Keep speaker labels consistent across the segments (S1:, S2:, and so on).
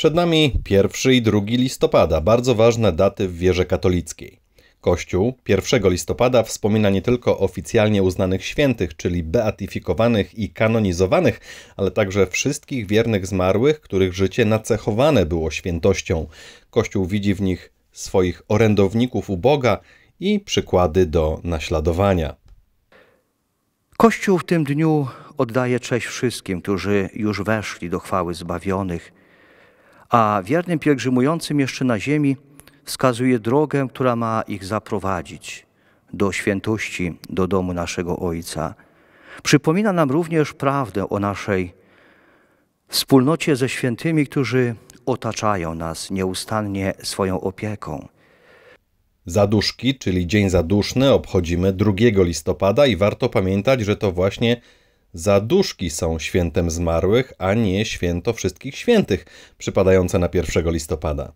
S1: Przed nami 1 i 2 listopada, bardzo ważne daty w wierze katolickiej. Kościół 1 listopada wspomina nie tylko oficjalnie uznanych świętych, czyli beatyfikowanych i kanonizowanych, ale także wszystkich wiernych zmarłych, których życie nacechowane było świętością. Kościół widzi w nich swoich orędowników u Boga i przykłady do naśladowania.
S2: Kościół w tym dniu oddaje cześć wszystkim, którzy już weszli do chwały zbawionych – a wiernym pielgrzymującym jeszcze na ziemi wskazuje drogę, która ma ich zaprowadzić do świętości, do domu naszego Ojca. Przypomina nam również prawdę o naszej wspólnocie ze świętymi, którzy
S1: otaczają nas nieustannie swoją opieką. Zaduszki, czyli Dzień Zaduszny, obchodzimy 2 listopada i warto pamiętać, że to właśnie Zaduszki są świętem zmarłych, a nie święto wszystkich świętych, przypadające na 1 listopada.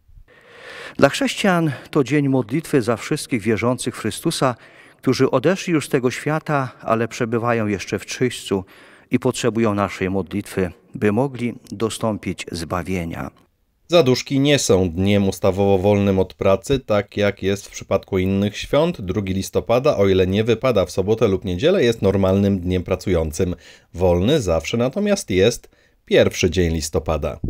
S1: Dla chrześcijan to dzień modlitwy za wszystkich
S2: wierzących w Chrystusa, którzy odeszli już z tego świata, ale przebywają jeszcze w czyśćcu i potrzebują naszej modlitwy, by mogli dostąpić zbawienia.
S1: Zaduszki nie są dniem ustawowo wolnym od pracy, tak jak jest w przypadku innych świąt. 2 listopada, o ile nie wypada w sobotę lub niedzielę, jest normalnym dniem pracującym. Wolny zawsze natomiast jest pierwszy dzień listopada.